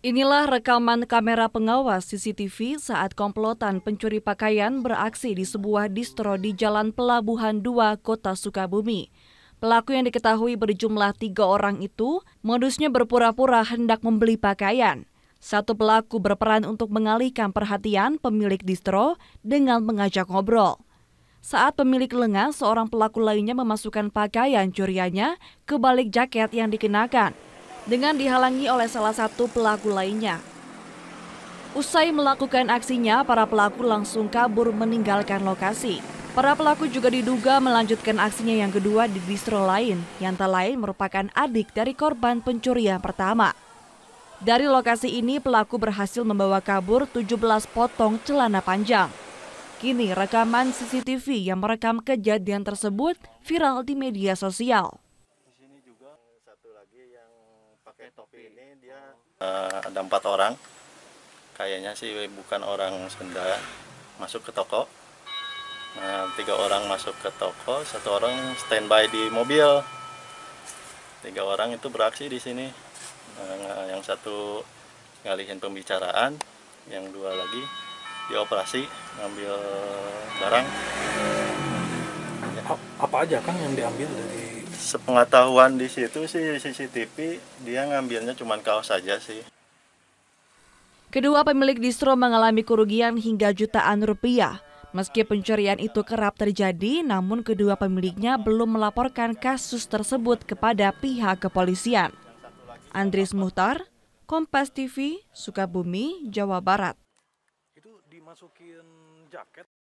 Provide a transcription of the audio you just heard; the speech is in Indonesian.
Inilah rekaman kamera pengawas CCTV saat komplotan pencuri pakaian beraksi di sebuah distro di Jalan Pelabuhan 2, Kota Sukabumi. Pelaku yang diketahui berjumlah tiga orang itu modusnya berpura-pura hendak membeli pakaian. Satu pelaku berperan untuk mengalihkan perhatian pemilik distro dengan mengajak ngobrol. Saat pemilik lengah, seorang pelaku lainnya memasukkan pakaian curiannya ke balik jaket yang dikenakan dengan dihalangi oleh salah satu pelaku lainnya. Usai melakukan aksinya, para pelaku langsung kabur meninggalkan lokasi. Para pelaku juga diduga melanjutkan aksinya yang kedua di distro lain, yang tak lain merupakan adik dari korban pencurian pertama. Dari lokasi ini, pelaku berhasil membawa kabur 17 potong celana panjang. Kini rekaman CCTV yang merekam kejadian tersebut viral di media sosial satu lagi yang pakai topi ini dia uh, ada empat orang kayaknya sih bukan orang Sunda masuk ke toko nah, tiga orang masuk ke toko satu orang standby di mobil tiga orang itu beraksi di sini nah, yang satu ngalihin pembicaraan yang dua lagi dioperasi ngambil barang apa aja kan yang diambil dari sepengetahuan di situ sih CCTV dia ngambilnya cuma kaos saja sih. Kedua pemilik distro mengalami kerugian hingga jutaan rupiah. Meski pencurian itu kerap terjadi, namun kedua pemiliknya belum melaporkan kasus tersebut kepada pihak kepolisian. Andris Muhtar, Kompas TV, Sukabumi, Jawa Barat. Itu dimasukin jaket.